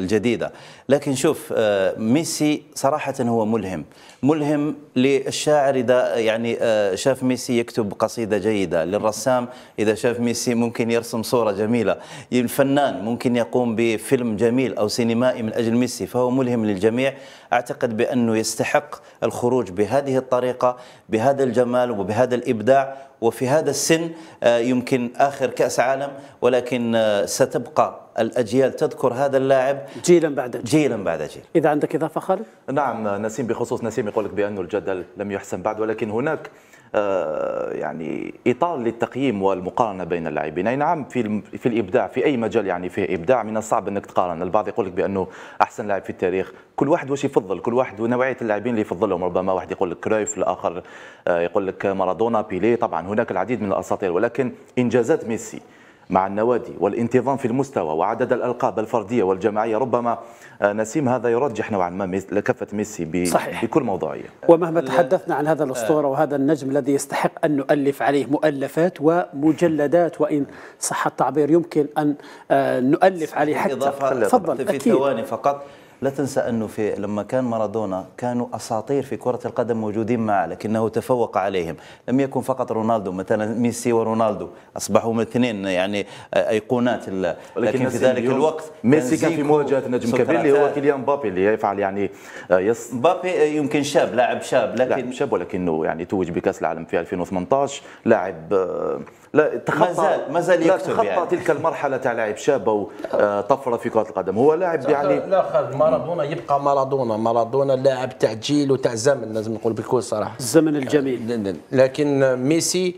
C: الجديدة لكن شوف آه، ميسي صراحة هو ملهم ملهم للشاعر إذا يعني آه، شاف ميسي يكتب قصيدة جيدة للرسام إذا شاف ميسي ممكن يرسم صورة جميلة الفنان ممكن يمكن يقوم بفيلم جميل أو سينمائي من أجل ميسي فهو ملهم للجميع أعتقد بأنه يستحق الخروج بهذه الطريقة بهذا الجمال وبهذا الإبداع وفي هذا السن آه، يمكن آخر كأس عالم ولكن آه، ستبقى الاجيال تذكر هذا اللاعب جيلا بعد جيل.
E: جيلا بعد جيل اذا عندك اضافه خالد نعم نسيم بخصوص نسيم يقول لك بانه الجدل لم يحسن بعد ولكن هناك آه، يعني اطار للتقييم والمقارنه بين اللاعبين اي نعم في في الابداع في اي مجال يعني فيه ابداع من الصعب انك تقارن البعض يقول لك بانه احسن لاعب في التاريخ كل واحد واش يفضل كل واحد ونوعيه اللاعبين اللي يفضلهم ربما واحد يقول لك كرويف الاخر آه، يقول لك مارادونا بيلي طبعا هناك العديد من الاساطير ولكن انجازات ميسي مع النوادي والانتظام في المستوى وعدد الألقاب الفردية والجماعية ربما آه، نسيم هذا يرجح نوعا ما لكفة ميسي صحيح. بكل موضوعية
A: ومهما تحدثنا عن هذا الأسطورة وهذا النجم الذي يستحق أن نؤلف عليه مؤلفات ومجلدات وإن صح التعبير يمكن أن آه، نؤلف عليه حتى إضافة تفضل في ثواني
C: فقط لا تنسى أنه في لما كان مارادونا كانوا أساطير في كرة القدم موجودين معه لكنه تفوق عليهم لم يكن فقط رونالدو مثلا ميسي ورونالدو أصبحوا اثنين يعني أيقونات لكن, في ذلك الوقت ميسي كان في مواجهة نجم كبير اللي هو
E: كيليان مبابي اللي يفعل يعني آه، يص... مبابي يمكن شاب لاعب شاب لكن لاعب شاب ولكنه يعني توج بكأس العالم في 2018 لاعب آه، لا تخطى مازال
B: مازال يكتب تخطى يعني.
E: تلك المرحله تاع لاعب شاب او آه، طفره في كره القدم هو لاعب يعني
B: لا خالد مارادونا يبقى مارادونا مارادونا لاعب تاع جيل وتاع زمن لازم نقول بكل صراحه الزمن الجميل لكن ميسي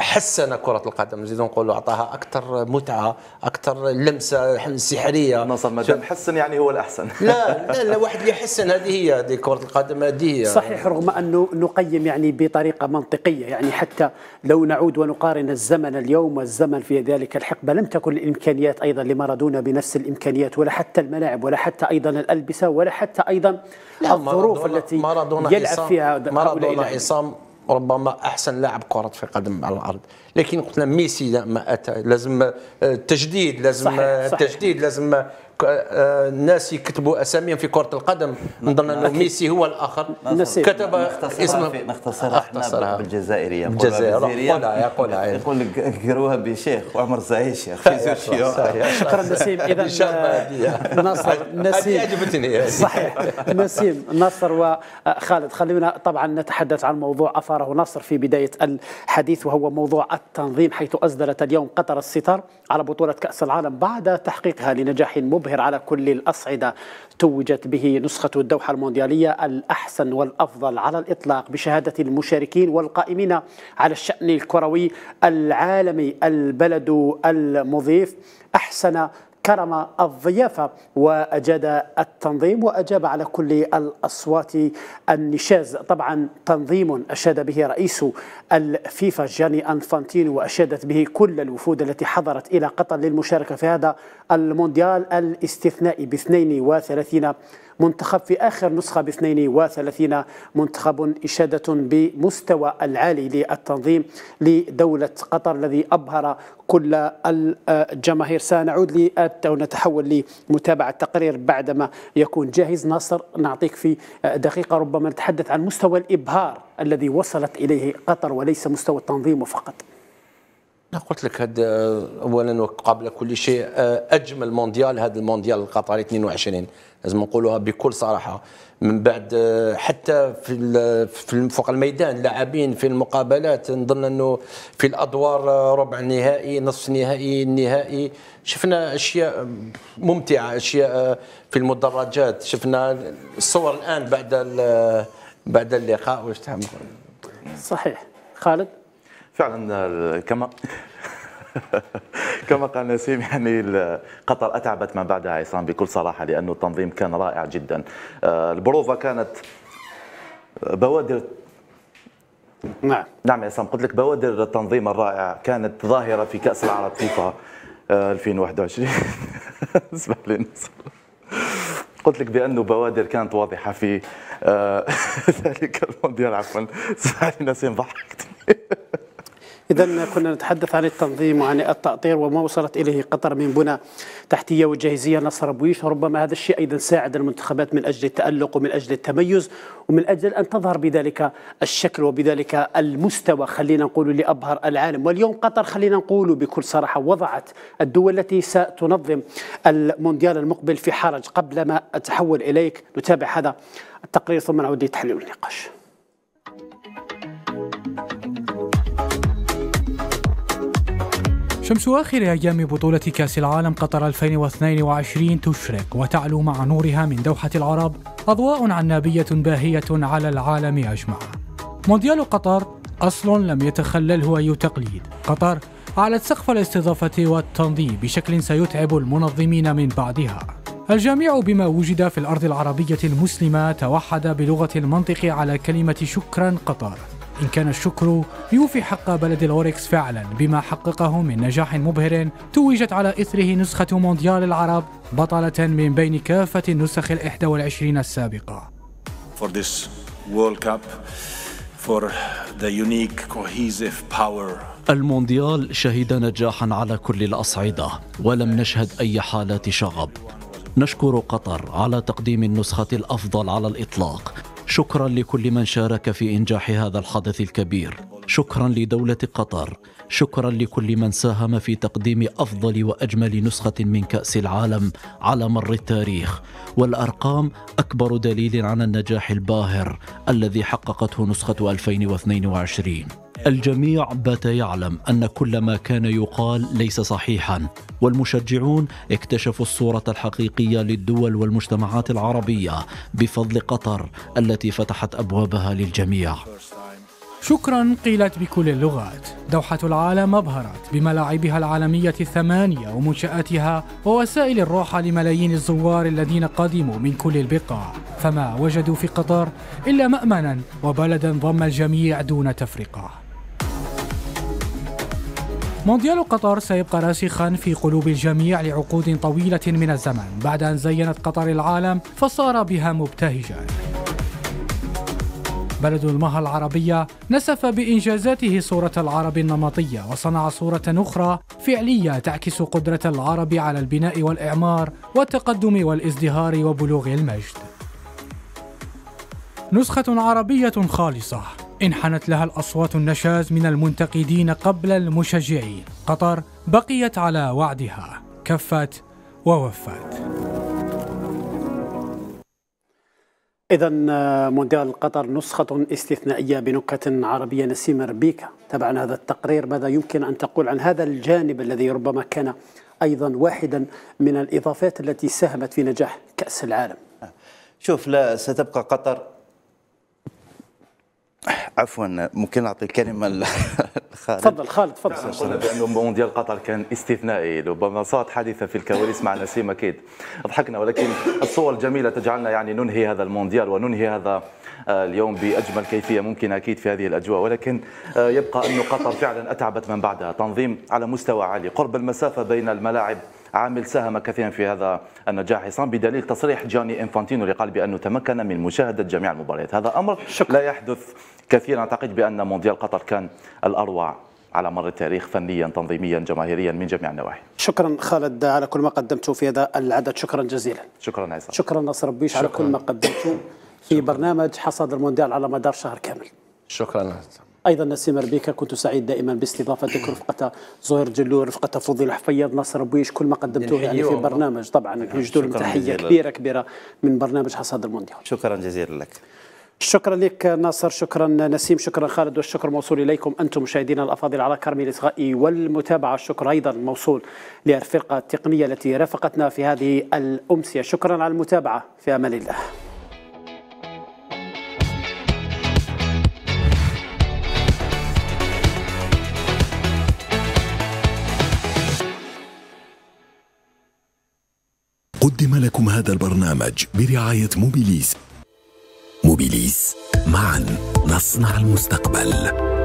B: حسن كرة القدم نزيد نقول أعطاها أكثر متعة أكثر لمسة سحرية نصر ما دام حسن يعني هو الأحسن لا لا, لا واحد اللي يحسن هذه هي هذه كرة القدم هذه هي صحيح رغم
A: أنه نقيم يعني بطريقة منطقية يعني حتى لو نعود ونقارن الزمن اليوم والزمن في ذلك الحقبة لم تكن الإمكانيات أيضا لمارادونا بنفس الإمكانيات ولا حتى الملاعب ولا حتى أيضا الألبسة ولا حتى أيضا الظروف التي يلعب فيها مارادونا عصام
B: ربما احسن لاعب كره في قدم على الارض لكن قلت ميسي ما اتى لازم التجديد آه، لازم آه، صحيح. التجديد صحيح. لازم آه، الناس يكتبوا اساميهم في كره القدم نظن انه ميسي هو الاخر كتب اسمه نختصرها احنا
C: بالجزائريه الجزائر يقولها يقول لك بشيخ وعمر زاهي شيخ في شيوخ شكرا نسيم اذا ناصر نسيم
A: عجبتني صحيح نسيم نصر وخالد خلينا طبعا نتحدث عن موضوع اثاره نصر في بدايه الحديث وهو موضوع التنظيم حيث أصدرت اليوم قطر الستار على بطولة كأس العالم بعد تحقيقها لنجاح مبهر على كل الأصعدة توجت به نسخة الدوحة المونديالية الأحسن والأفضل على الإطلاق بشهادة المشاركين والقائمين على الشأن الكروي العالمي البلد المضيف أحسن كرم الضيافة وأجاد التنظيم وأجاب على كل الأصوات النشاز طبعا تنظيم أشاد به رئيس الفيفا جاني أنفانتينو وأشادت به كل الوفود التي حضرت إلى قطر للمشاركة في هذا المونديال الاستثنائي ب 32 منتخب في آخر نسخة ب 32 منتخب إشادة بمستوى العالي للتنظيم لدولة قطر الذي أبهر كل الجماهير سنعود لي أو نتحول لمتابعة التقرير بعدما يكون جاهز ناصر نعطيك في دقيقة ربما نتحدث عن مستوى الإبهار الذي وصلت إليه قطر وليس مستوى التنظيم فقط
B: انا قلت لك هذا اولا وقبل كل شيء اجمل مونديال هذا المونديال القطري 22 لازم نقولوها بكل صراحه من بعد حتى في فوق الميدان لاعبين في المقابلات نظن انه في الادوار ربع النهائي نصف نهائي النهائي شفنا اشياء ممتعه اشياء في المدرجات شفنا الصور الان بعد بعد اللقاء واش صحيح خالد
E: فعلا كما كما قال نسيم يعني قطر اتعبت ما بعدها عصام بكل صراحه لانه التنظيم كان رائع جدا البروفا كانت بوادر نعم نعم يا عصام قلت لك بوادر التنظيم الرائع كانت ظاهره في كاس العرب فيفا 2021 اسمح لي قلت لك بانه بوادر كانت واضحه في آه، ذلك المونديال عفوا اسمح لي نسيم ضحكتني
A: إذا كنا نتحدث عن التنظيم وعن التأطير وما وصلت إليه قطر من بنى تحتية وجاهزية نصر بويش ربما هذا الشيء أيضا ساعد المنتخبات من أجل التألق ومن أجل التميز ومن أجل أن تظهر بذلك الشكل وبذلك المستوى خلينا نقول لأبهر العالم واليوم قطر خلينا نقول بكل صراحة وضعت الدول التي ستنظم المونديال المقبل في حرج قبل ما أتحول إليك نتابع هذا التقرير ثم نعود لتحليل النقاش
F: شمس آخر أيام بطولة كأس العالم قطر 2022 تشرق وتعلو مع نورها من دوحة العرب أضواء عنابية باهية على العالم أجمع. مونديال قطر أصل لم يتخلله أي تقليد، قطر أعلت سقف الاستضافة والتنظيم بشكل سيتعب المنظمين من بعدها. الجميع بما وجد في الأرض العربية المسلمة توحد بلغة المنطق على كلمة شكرا قطر إن كان الشكر يوفي حق بلد الأوركس فعلا بما حققه من نجاح مبهر توجت على إثره نسخة مونديال العرب بطلة من بين كافة النسخ الإحدى والعشرين السابقة For this World Cup, for the unique cohesive power المونديال شهد نجاحا على
B: كل الأصعدة ولم نشهد أي حالات شغب نشكر قطر على تقديم النسخة الأفضل على الإطلاق شكرا لكل من شارك في انجاح هذا الحدث الكبير شكرا لدوله قطر شكرا لكل من ساهم في تقديم افضل واجمل نسخه من كاس العالم على مر التاريخ والارقام اكبر دليل على النجاح الباهر الذي حققته نسخه
D: 2022
B: الجميع بات يعلم ان كل ما كان يقال ليس صحيحا والمشجعون اكتشفوا الصوره الحقيقيه للدول والمجتمعات العربيه بفضل قطر التي فتحت ابوابها للجميع
F: شكرا قيلت بكل اللغات دوحة العالم أبهرت بملاعبها العالمية الثمانية ومنشآتها ووسائل الراحة لملايين الزوار الذين قدموا من كل البقاع فما وجدوا في قطر إلا مأمنا وبلدا ضم الجميع دون تفرقة مونديال قطر سيبقى راسخا في قلوب الجميع لعقود طويلة من الزمن بعد أن زينت قطر العالم فصار بها مبتهجا بلد المها العربية نسف بإنجازاته صورة العرب النمطية وصنع صورة أخرى فعلية تعكس قدرة العرب على البناء والإعمار والتقدم والازدهار وبلوغ المجد نسخة عربية خالصة انحنت لها الأصوات النشاز من المنتقدين قبل المشجعين قطر بقيت على وعدها كفت ووفت
A: إذا مونديال قطر نسخة استثنائية بنكة عربية نسيم ربيكا تبعا هذا التقرير ماذا يمكن أن تقول عن هذا الجانب الذي ربما كان أيضا واحدا من الإضافات التي ساهمت في نجاح كأس العالم شوف لا ستبقى قطر
E: عفوا ممكن نعطي الكلمه لخالد تفضل
C: خالد تفضل نعم، بانه
E: مونديال قطر كان استثنائي ربما صارت حادثه في الكواليس مع نسيم اكيد ضحكنا ولكن الصور الجميله تجعلنا يعني ننهي هذا المونديال وننهي هذا آه، اليوم باجمل كيفيه ممكنه اكيد في هذه الاجواء ولكن آه، يبقى انه قطر فعلا اتعبت من بعدها تنظيم على مستوى عالي قرب المسافه بين الملاعب عامل ساهم كثيرا في هذا النجاح عصام بدليل تصريح جاني انفانتينو اللي قال بانه تمكن من مشاهده جميع المباريات هذا امر شكرا. لا يحدث كثيرا اعتقد بان مونديال قطر كان الاروع على مر التاريخ فنيا تنظيميا جماهيريا من جميع
A: النواحي شكرا خالد على كل ما قدمته في هذا العدد شكرا جزيلا شكرا عصام شكرا ناصر بيش على كل ما قدمته في برنامج حصاد المونديال على مدار شهر كامل شكرا ايضا نسيم ربيكا كنت سعيد دائما باستضافتك رفقه زهير جلور رفقه فضيل حفيظ ناصر بويش كل ما قدمتوه يعني في برنامج طبعا نجدوا نعم، لهم تحيه كبيره كبيره من برنامج حصاد المونديال شكرا جزيلا لك شكرا لك ناصر شكرا نسيم شكرا خالد والشكر موصول اليكم انتم مشاهدينا الافاضل على كرم الاصغاء والمتابعه الشكر ايضا موصول للفرقه التقنيه التي رافقتنا في هذه الامسيه شكرا على المتابعه في امان الله قدم لكم هذا البرنامج
F: برعاية موبيليس موبيليس معا نصنع المستقبل